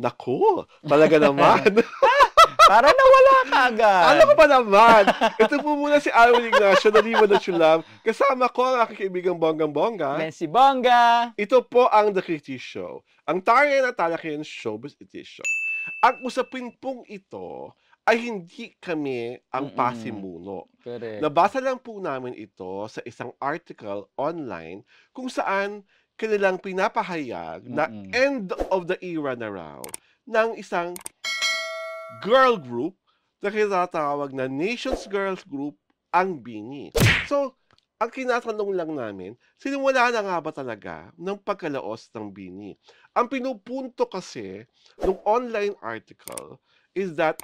Naku, talaga naman. Para nawala ka agad. Ano ko pa naman? Ito po muna si Alwin Ignacio na Liwa na Chulam. Kasama ko ang aking kaibigang Bonggang Bongga. Messi Bongga. Ito po ang The Critique Show. Ang target na talakayan showbiz edition. Ang usapin pong ito ay hindi kami ang mm pasimuno. Nabasa lang po namin ito sa isang article online kung saan kanilang pinapahayag na mm-hmm. end of the era na raw ng isang girl group na kinatawag na Nations Girls Group ang Bingi. So, ang kinatanong lang namin, sinimula na nga ba talaga ng pagkalaos ng Bini? Ang pinupunto kasi ng online article is that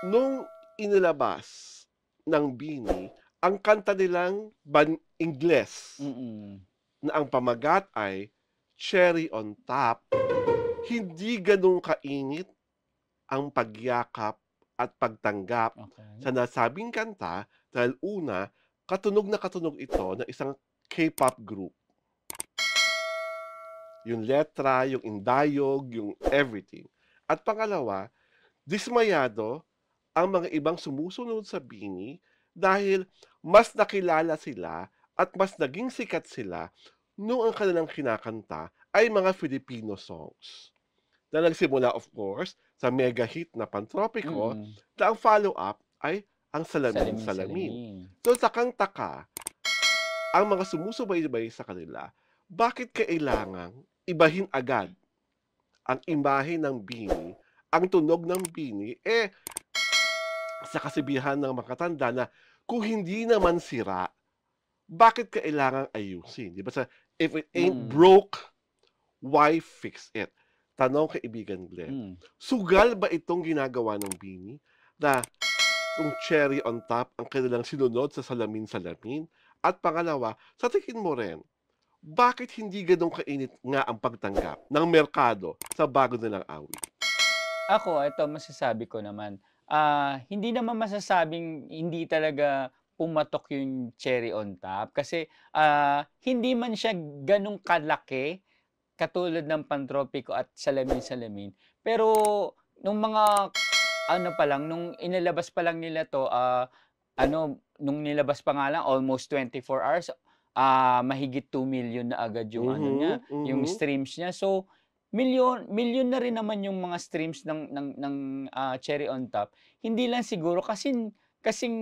nung inilabas ng Bini, ang kanta nilang ban Ingles. mm na ang pamagat ay cherry on top, hindi ganun kainit ang pagyakap at pagtanggap okay. sa nasabing kanta dahil una, katunog na katunog ito ng isang K-pop group. Yung letra, yung indayog, yung everything. At pangalawa, dismayado ang mga ibang sumusunod sa Bini dahil mas nakilala sila at mas naging sikat sila noong ang kanilang kinakanta ay mga Filipino songs na nagsimula of course sa mega hit na Pantropiko mm. na ang follow-up ay ang Salamin Salamin. salamin. salamin. So takang-taka ang mga sumusubaybay sa kanila, bakit kailangang ibahin agad ang imahe ng bini, ang tunog ng bini, eh, sa kasibihan ng makatanda na kung hindi naman sira, bakit kailangan ayusin? Di ba sa, if it ain't mm. broke, why fix it? Tanong kaibigan Glenn. Mm. Sugal ba itong ginagawa ng Bini na yung cherry on top ang kanilang sinunod sa salamin-salamin? At pangalawa, sa tingin mo rin, bakit hindi ganun kainit nga ang pagtanggap ng merkado sa bago nilang awit? Ako, ito masasabi ko naman, uh, hindi naman masasabing hindi talaga pumatok yung cherry on top kasi uh, hindi man siya ganong kalaki katulad ng pantropiko at salamin-salamin. Pero nung mga ano pa lang, nung inilabas pa lang nila to, uh, ano, nung nilabas pa nga lang, almost 24 hours, uh, mahigit 2 million na agad yung ano mm-hmm, ano niya, mm-hmm. yung streams niya. So, million million na rin naman yung mga streams ng ng ng uh, Cherry on Top. Hindi lang siguro kasi kasing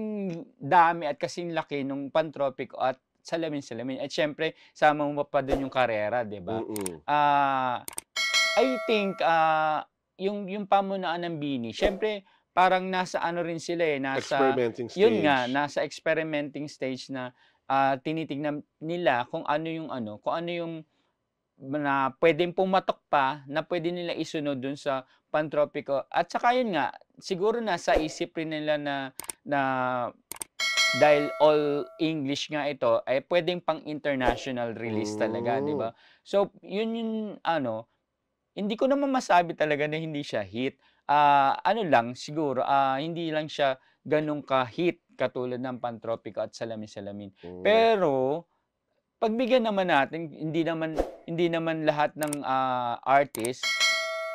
dami at kasing laki nung pantropic at salamin-salamin. At syempre, sama mo pa doon yung karera, di ba? mm Uh, I think, uh, yung, yung pamunaan ng Bini, syempre, parang nasa ano rin sila eh, nasa experimenting stage. Yun nga, nasa experimenting stage na uh, ah, tinitingnan nila kung ano yung ano, kung ano yung na pwedeng pumatok pa na pwede nila isunod dun sa pantropiko. At saka yun nga, siguro na sa isip rin nila na, na dahil all English nga ito, ay eh, pwedeng pang international release talaga, di ba? Oh. So, yun yung ano, hindi ko naman masabi talaga na hindi siya hit. Uh, ah, ano lang, siguro, uh, hindi lang siya ganun ka-hit katulad ng Pantropico at Salamin-Salamin. Pero, pagbigyan naman natin, hindi naman hindi naman lahat ng uh, artist,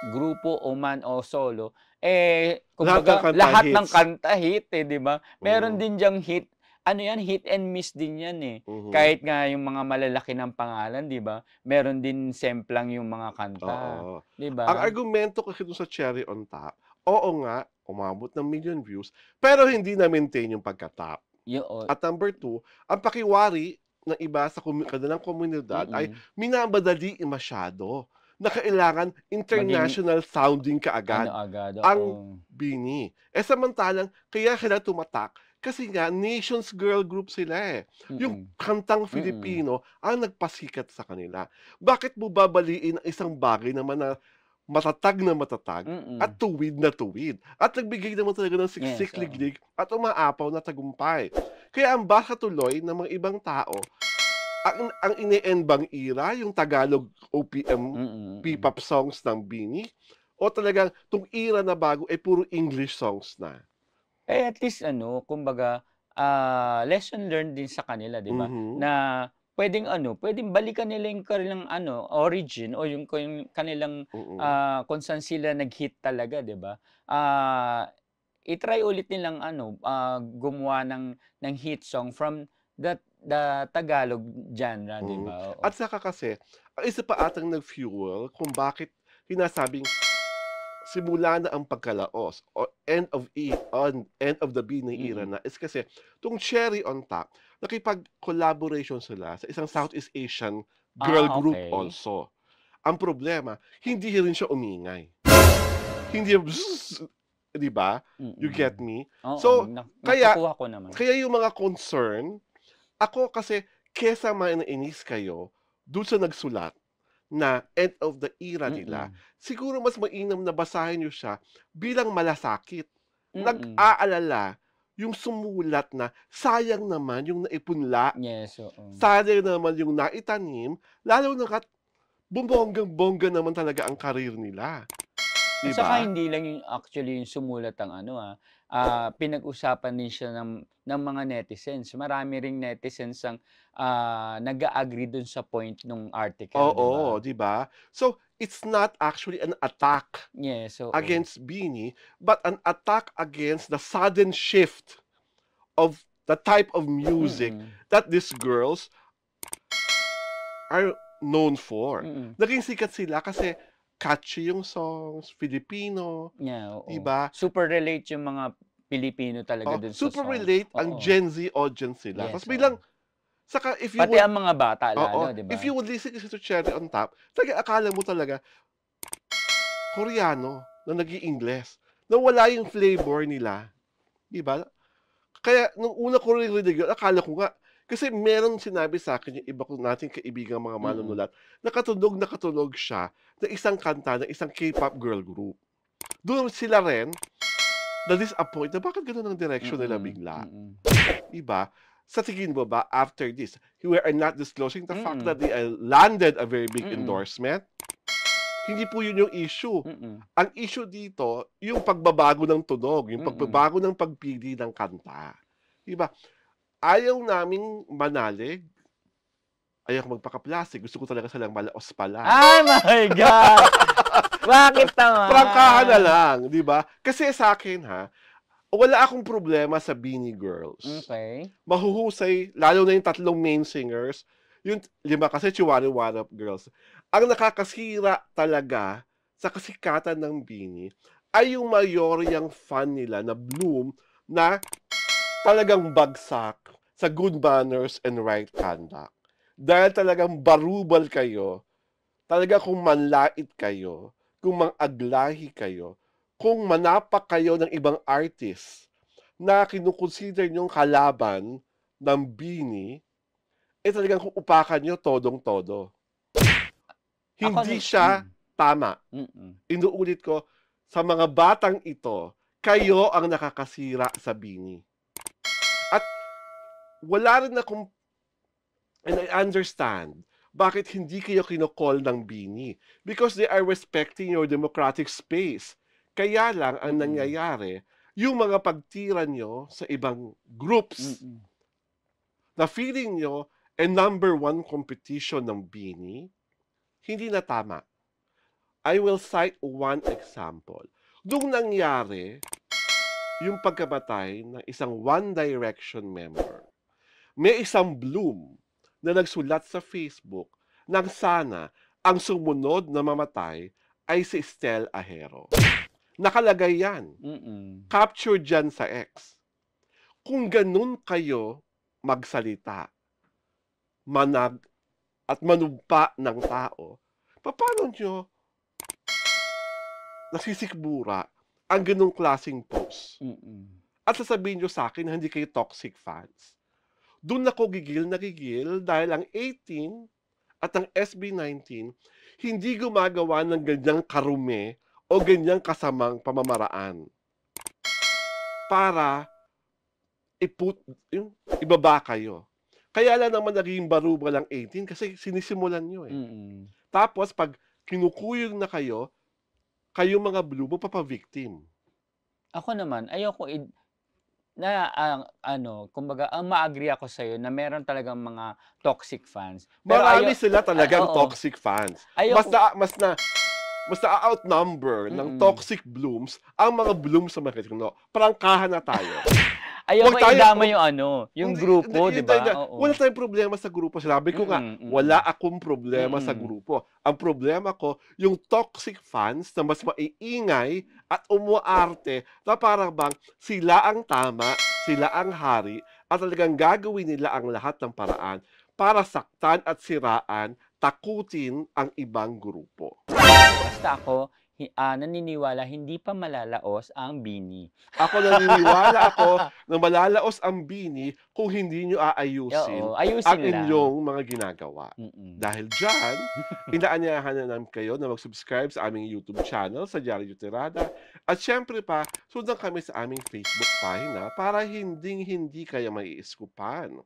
grupo o man o solo, eh kumbaga, lahat, lahat ng kanta hit eh, di ba? Meron uh-huh. din diyang hit ano yan, hit and miss din yan eh. Uh-huh. Kahit nga yung mga malalaki ng pangalan, di ba? Meron din semplang yung mga kanta. Uh-huh. Di ba? Ang argumento kasi dun sa Cherry on Top, oo nga, umabot ng million views, pero hindi na-maintain yung pagka-top. Yun. Oh. At number two, ang pakiwari, na iba sa komu- kanilang komunidad mm-hmm. ay minamadali masyado na kailangan international Maging, sounding ka Ano agad ang bini. Eh samantalang, kaya sila tumatak kasi nga nations girl group sila eh. Mm-mm. Yung kantang Filipino Mm-mm. ang nagpasikat sa kanila. Bakit mo babaliin ang isang bagay naman na matatag na matatag Mm-mm. at tuwid na tuwid. At nagbigay naman talaga ng siksik yes, so. at umaapaw na tagumpay. Kaya ang baka tuloy ng mga ibang tao, ang, ang ine-enbang ira yung Tagalog OPM P-pop songs ng Bini, o talagang tong ira na bago ay eh, puro English songs na? Eh at least ano, kumbaga, uh, lesson learned din sa kanila, di ba? Mm-hmm. Na pwedeng ano, pwedeng balikan nila yung kanilang ano, origin o yung, kanilang Oo. uh, ah, kung saan sila nag-hit talaga, 'di ba? Uh, i-try ulit nilang ano, uh, gumawa ng ng hit song from that the Tagalog genre, mm. 'di ba? At saka kasi, isa pa atang nag-fuel kung bakit sinasabing simula na ang pagkalaos o end of e on end of the B na era mm-hmm. na is kasi tong cherry on top nakipag-collaboration sila sa isang Southeast Asian girl ah, okay. group also. Ang problema, hindi rin siya umingay. Hindi di ba? You get me? Oo, so, na- kaya ko naman. kaya yung mga concern, ako kasi kesa mainis kayo doon sa nagsulat, na end of the era nila, Mm-mm. siguro mas mainam na basahin nyo siya bilang malasakit. Mm-mm. Nag-aalala yung sumulat na sayang naman yung naipunla. Yes, oo. Sayang naman yung naitanim, lalo na kat bumbonggang bongga naman talaga ang karir nila. Diba? Saka hindi lang yung actually yung sumulat ang ano ah, uh, pinag-usapan din siya ng, ng mga netizens. Marami ring netizens ang uh, ah, nag-agree dun sa point nung article. Oo, di ba? Diba? So, it's not actually an attack yeah, so, against Bini, but an attack against the sudden shift of the type of music mm. that these girls are known for. Mm. Naging sikat sila kasi catchy yung songs, Filipino. Yeah, Diba? Super relate yung mga Pilipino talaga oh, dun sa Super songs. relate oo. ang Gen Z audience nila. Yes, Tapos bilang, saka if you Pati would, ang mga bata lalo, di ba? If you would listen to Cherry on Top, talaga akala mo talaga, Koreano na nag ingles na wala yung flavor nila. Di ba? Kaya, nung una ko rin rinig akala ko nga, kasi meron sinabi sa akin yung iba ko nating kaibigan mga mm. manunulat, mm. nakatunog nakatunog siya ng isang kanta ng isang K-pop girl group. Doon sila rin na-disappoint na bakit ganun ang direction mm-hmm. nila bigla. Mm-hmm. Diba? Sa tingin mo ba, after this, we are not disclosing the mm-hmm. fact that they landed a very big mm-hmm. endorsement? Hindi po yun yung issue. Mm-mm. Ang issue dito, yung pagbabago ng tunog, yung pagbabago Mm-mm. ng pagpili ng kanta. Diba? ayaw naming manalig. Ayaw ko magpaka-plastic. Gusto ko talaga silang malaos pala. Ay, my God! Bakit tama? Prangkahan na lang, di ba? Kasi sa akin, ha, wala akong problema sa Beanie Girls. Okay. Mahuhusay, lalo na yung tatlong main singers. Yung lima kasi, Chihuahua One Girls. Ang nakakasira talaga sa kasikatan ng Beanie ay yung mayoryang fan nila na Bloom na talagang bagsak sa good manners and right conduct. Dahil talagang barubal kayo, talaga kung manlait kayo, kung mangaglahi kayo, kung manapak kayo ng ibang artist na kinukonsider niyong kalaban ng Bini, eh talagang kung upakan niyo todong-todo. Hindi siya mm. tama. Inuulit ko, sa mga batang ito, kayo ang nakakasira sa Bini. At wala rin akong, and I understand, bakit hindi kayo kinokol ng bini? Because they are respecting your democratic space. Kaya lang ang nangyayari, yung mga pagtira nyo sa ibang groups Mm-mm. na feeling nyo a number one competition ng bini, hindi na tama. I will cite one example. Doon nangyari yung pagkamatay ng isang One Direction member. May isang Bloom na nagsulat sa Facebook nang sana ang sumunod na mamatay ay si Estelle Ahero. Nakalagay yan. Mm-mm. Captured dyan sa X. Kung ganun kayo magsalita, manag at manumpa ng tao, paano nyo nasisikbura ang ganung klaseng post. Mm-mm. At sasabihin nyo sa akin hindi kayo toxic fans. Doon ako gigil na gigil dahil ang 18 at ang SB19 hindi gumagawa ng ganyang karume o ganyang kasamang pamamaraan para iput, yung, ibaba kayo. Kaya lang naman naging barubal lang 18 kasi sinisimulan nyo eh. Mm-hmm. Tapos pag kinukuyog na kayo, Kayong mga blue, mapapa-victim. Ako naman, ayoko i- na ang uh, ano, kumbaga, ang uh, ma-agree ako sa iyo na meron talagang mga toxic fans. Pero Marami ayaw, sila talagang uh, toxic fans. Ayaw, mas na mas na mas na outnumber mm-mm. ng toxic blooms ang mga blooms sa No, Prangkahan na tayo. Ayaw ko idama yung ano, yung hindi, grupo, di ba? Wala tayong problema sa grupo. Sabi ko nga, mm-hmm. wala akong problema mm-hmm. sa mm, grupo. Ang problema ko, yung toxic fans na mas maiingay at umuarte na parang bang sila ang tama, sila ang hari, at talagang gagawin nila ang lahat ng paraan para saktan at siraan, takutin ang ibang grupo. Basta ako, uh, naniniwala hindi pa malalaos ang bini. Ako naniniwala ako na malalaos ang bini kung hindi nyo aayusin, Oo, ayusin ang lang. inyong mga ginagawa. Mm-mm. Dahil dyan, inaanyahan na namin kayo na mag-subscribe sa aming YouTube channel sa Diaryo Tirada at syempre pa, sundan kami sa aming Facebook pahina para hindi hindi kayo maiiskupan.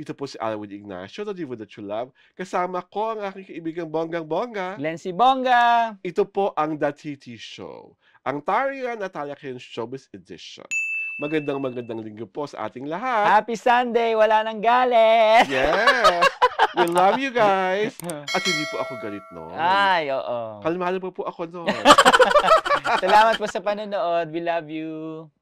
Ito po si Alwin Ignacio, the divo that you love. Kasama ko ang aking kaibigang Bonggang Bongga. Glenn si Bongga! Ito po ang The TT Show, ang Tarian at Talakin Showbiz Edition. Magandang magandang linggo po sa ating lahat. Happy Sunday! Wala nang galit! Yes! We love you guys. At hindi po ako galit no? Ay, oo. Kalmado po po ako noon. Salamat po sa panonood. We love you.